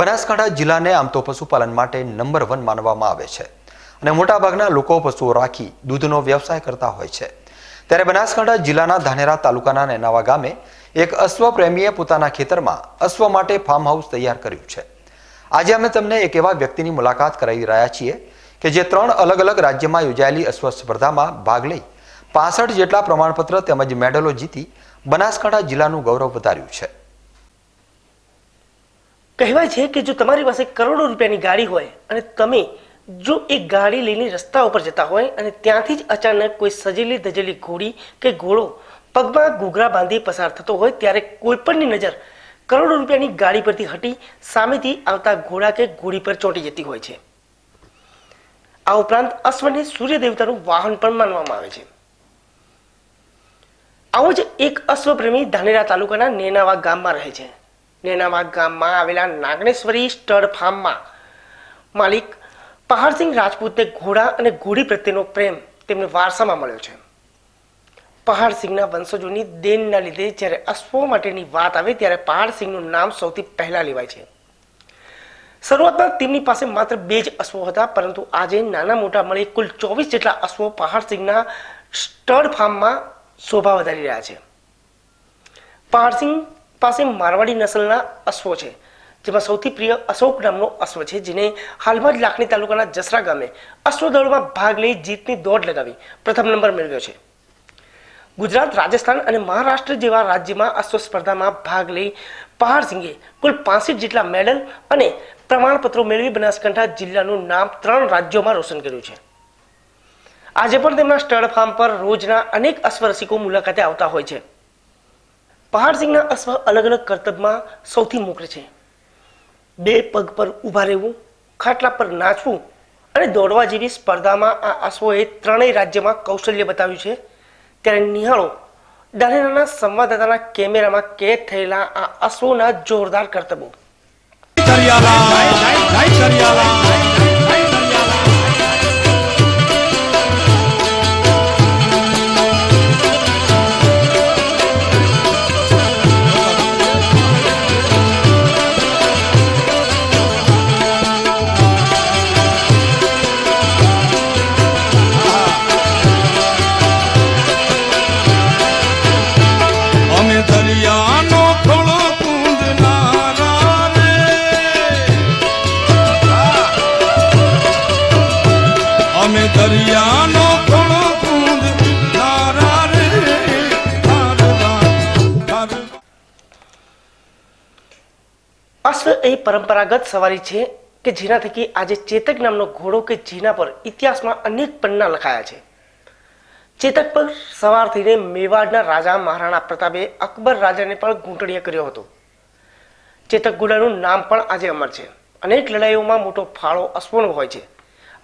બનાસકાંઠા જિલ્લાને આમ તો પશુપાલન માટે નંબર વન માનવામાં આવે છે અને મોટાભાગના લોકો પશુઓ રાખી દૂધનો વ્યવસાય કરતા હોય છે ત્યારે બનાસકાંઠા જિલ્લાના ધાનેરા તાલુકાના નેનાવા ગામે એક અશ્વ પ્રેમીએ પોતાના ખેતરમાં અશ્વ માટે ફાર્મ હાઉસ તૈયાર કર્યું છે આજે અમે તમને એક એવા વ્યક્તિની મુલાકાત કરાવી રહ્યા છીએ કે જે ત્રણ અલગ અલગ રાજ્યમાં યોજાયેલી અશ્વ સ્પર્ધામાં ભાગ લઈ પાસઠ જેટલા પ્રમાણપત્ર તેમજ મેડલો જીતી બનાસકાંઠા જિલ્લાનું ગૌરવ વધાર્યું છે કહેવાય છે કે જો તમારી પાસે કરોડો રૂપિયાની ગાડી હોય અને તમે જો એ ગાડી લઈને રસ્તા ઉપર જતા હોય અને ત્યાંથી જ અચાનક કોઈ સજેલી ધજેલી ઘોડી કે ઘોડો પગમાં ઘૂઘરા બાંધી પસાર થતો હોય ત્યારે કોઈપણની નજર કરોડો રૂપિયાની ગાડી પરથી હટી સામેથી આવતા ઘોડા કે ઘોડી પર ચોંટી જતી હોય છે આ ઉપરાંત અશ્વને સૂર્ય દેવતાનું વાહન પણ માનવામાં આવે છે આવો જ એક અશ્વપ્રેમી ધાનેરા તાલુકાના નેનાવા ગામમાં રહે છે નેનાવાદ ગામમાં આવેલા નાગણેશ્વરી સ્ટડ ફાર્મમાં માલિક પહાડસિંહ રાજપૂતને ઘોડા અને ઘોડી પ્રત્યેનો પ્રેમ તેમને વારસામાં મળ્યો છે પહાડસિંહના વંશજોની દેનના લીધે જ્યારે અશ્વો માટેની વાત આવે ત્યારે પહાડસિંહનું નામ સૌથી પહેલાં લેવાય છે શરૂઆતમાં તેમની પાસે માત્ર બે જ અશ્વો હતા પરંતુ આજે નાના મોટા મળી કુલ ચોવીસ જેટલા અશ્વો પહાડસિંહના સ્ટડ ફાર્મમાં શોભા વધારી રહ્યા છે પહાડસિંહ પાસે મારવાડી નસલના અશ્વ છે જેમાં સૌથી પ્રિય અશોક નામનો અશ્વ છે જેને હાલમાં જ લાખણી તાલુકાના જસરા ગામે અશ્વ દોડમાં ભાગ લઈ જીતની દોડ લગાવી પ્રથમ નંબર મેળવ્યો છે ગુજરાત રાજસ્થાન અને મહારાષ્ટ્ર જેવા રાજ્યમાં અશ્વ સ્પર્ધામાં ભાગ લઈ પહાડ કુલ પાસઠ જેટલા મેડલ અને પ્રમાણપત્રો મેળવી બનાસકાંઠા જિલ્લાનું નામ ત્રણ રાજ્યોમાં રોશન કર્યું છે આજે પણ તેમના સ્ટળ ફાર્મ પર રોજના અનેક અશ્વ રસિકો મુલાકાતે આવતા હોય છે પહાડસિંહના અશ્વ અલગ અલગ કર્તવ્યમાં સૌથી મોખરે છે બે પગ પર ઊભા રહેવું ખાટલા પર નાચવું અને દોડવા જેવી સ્પર્ધામાં આ અશ્વોએ ત્રણેય રાજ્યમાં કૌશલ્ય બતાવ્યું છે ત્યારે નિહાળો ડરેનાના સંવાદદાતાના કેમેરામાં કેદ થયેલા આ અશ્વોના જોરદાર કર્તવ્યો ખાસ એ પરંપરાગત સવારી છે કે જેના થકી આજે ચેતક નામનો ઘોડો કે જેના પર ઇતિહાસમાં અનેક પન્ના લખાયા છે ચેતક પર સવાર થઈને મેવાડના રાજા મહારાણા પ્રતાપે અકબર રાજાને પણ ઘૂંટણીએ કર્યો હતો ચેતક ઘોડાનું નામ પણ આજે અમર છે અનેક લડાઈઓમાં મોટો ફાળો અશ્વનો હોય છે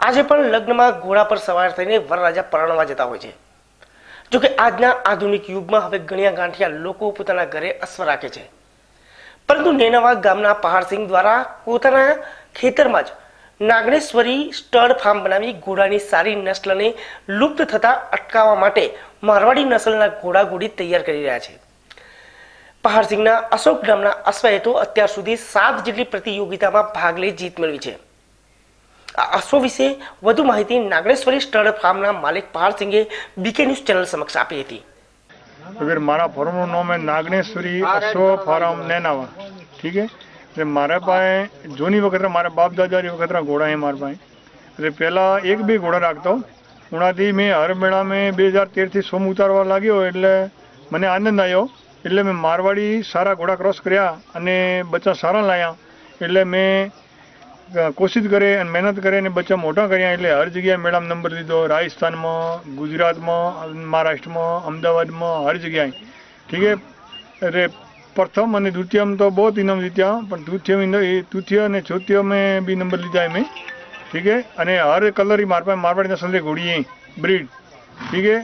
આજે પણ લગ્નમાં ઘોડા પર સવાર થઈને વરરાજા પરણવા જતા હોય છે જોકે આજના આધુનિક યુગમાં હવે ગણ્યા ગાંઠિયા લોકો પોતાના ઘરે અશ્વ રાખે છે પરંતુ નેનાવા ગામના પહાડસિંહ દ્વારા પોતાના ખેતરમાં જ નાગણેશ્વરી સ્ટડ ફાર્મ બનાવી ઘોડાની સારી નસ્લને લુપ્ત થતાં અટકાવવા માટે મારવાડી નસલના ઘોડા ઘોડી તૈયાર કરી રહ્યા છે પહાડસિંહના અશોક ગામના અશ્વાયતો અત્યાર સુધી સાત જેટલી પ્રતિયોગિતામાં ભાગ લઈ જીત મેળવી છે આ અશ્વ વિશે વધુ માહિતી નાગણેશ્વરી સ્ટડ ફાર્મના માલિક પહાડસિંહે બીકે ન્યૂઝ ચેનલ સમક્ષ આપી હતી फिर મારા फॉर्म नाम है नागनेश्वरी अशो फार्म नैनावा ठीक એટલે મારા પાસે જૂની વખત મારા બાપ દાદાની વખતના ઘોડા એ મારા પાસે એટલે પહેલાં એક બે ઘોડા રાખતો ઉણાથી મેં હર મેળા મેં બે હજાર તેરથી સોમ ઉતારવા લાગ્યો એટલે મને આનંદ આવ્યો એટલે મેં મારવાડી સારા ઘોડા ક્રોસ કર્યા અને બચ્ચા સારા લાવ્યા એટલે મેં કોશિશ કરે અને મહેનત કરે અને બચ્ચા મોટા કર્યા એટલે હર જગ્યાએ મેળામ નંબર લીધો રાજસ્થાનમાં ગુજરાતમાં મહારાષ્ટ્રમાં અમદાવાદમાં હર જગ્યાએ ઠીક એટલે પ્રથમ અને દ્વિતીયમ તો બહુ ઇનામ જીત્યા પણ તૃતીય એ તૃતીય અને ચોથીય મેં બી નંબર લીધા મેં ઠીક હે અને હર કલર માર પાસે મારવાડી નસલ ઘોડી બ્રીડ ઠીક હે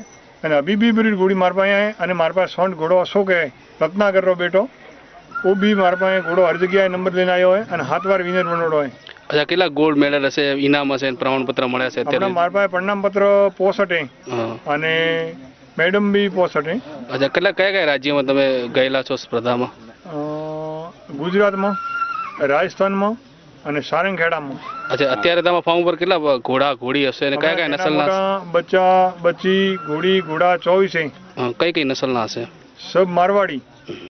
અને અભી બી બ્રિડ ઘોડી માર પાસે અને માર પાસે સોંઠ ઘોડો અશોક હે રત્નાકરનો બેટો ઓ બી માર પાસે ઘોડો હર જગ્યાએ નંબર લઈને આવ્યો હોય અને હાથ વાર વિનર બનોડો હોય અચ્છા કેટલા ગોલ્ડ મેડલ હશે ઇનામ હશે પ્રમાણપત્ર મળ્યા છે અત્યારે મારા પાસે પ્રમાણપત્ર પોસઠ અને મેડમ બી પોસઠ અચ્છા કેટલા કયા કયા રાજ્યમાં તમે ગયેલા છો સ્પર્ધામાં ગુજરાતમાં રાજસ્થાનમાં અને સારંગખેડામાં અચ્છા અત્યારે તમે ફોર્મ ઉપર કેટલા ઘોડા ઘોડી હશે અને કયા કયા નસલના બચ્ચા બચ્ચી ઘોડી ઘોડા ચોવીસે કઈ કઈ નસલના હશે સબ મારવાડી